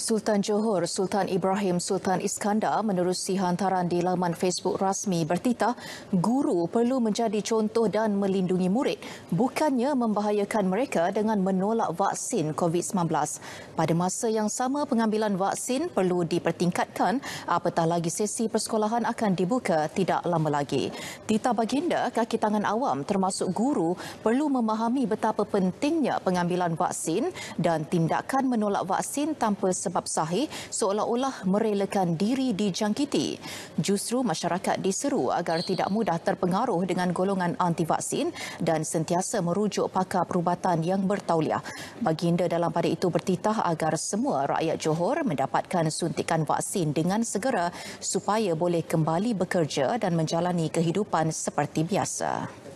Sultan Johor Sultan Ibrahim Sultan Iskandar menerusi hantaran di laman Facebook rasmi bertitah guru perlu menjadi contoh dan melindungi murid bukannya membahayakan mereka dengan menolak vaksin COVID-19. Pada masa yang sama pengambilan vaksin perlu dipertingkatkan apatah lagi sesi persekolahan akan dibuka tidak lama lagi. Tita Baginda kaki tangan awam termasuk guru perlu memahami betapa pentingnya pengambilan vaksin dan tindakan menolak vaksin tanpa sebab sebab sahih seolah-olah merelakan diri dijangkiti. Justru masyarakat diseru agar tidak mudah terpengaruh dengan golongan anti-vaksin dan sentiasa merujuk pakar perubatan yang bertauliah. Baginda dalam pada itu bertitah agar semua rakyat Johor mendapatkan suntikan vaksin dengan segera supaya boleh kembali bekerja dan menjalani kehidupan seperti biasa.